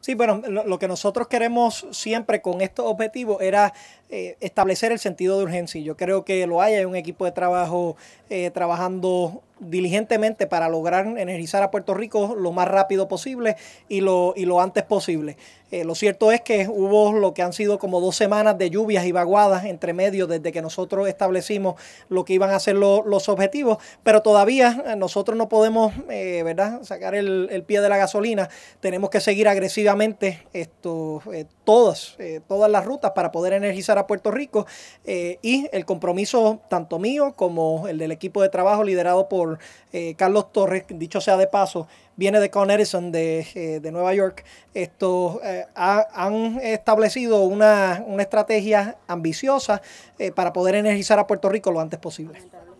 Sí, bueno, lo, que nosotros queremos siempre con estos objetivos era eh, establecer el sentido de urgencia. Yo creo que lo hay, hay un equipo de trabajo eh, trabajando diligentemente para lograr energizar a Puerto Rico lo más rápido posible y lo, y lo antes posible. Eh, lo cierto es que hubo lo que han sido como dos semanas de lluvias y vaguadas entre medio desde que nosotros establecimos lo que iban a ser los objetivos, pero todavía eh, nosotros no podemos eh, ¿verdad? sacar el, pie de la gasolina. Tenemos que seguir agresivamente todas, todas las rutas para poder energizar a Puerto Rico y el compromiso tanto mío como el del equipo de trabajo liderado por eh, Carlos Torres, dicho sea de paso, viene de Con de, eh, de Nueva York. Esto, eh, han establecido una, una estrategia ambiciosa para poder energizar a Puerto Rico lo antes posible.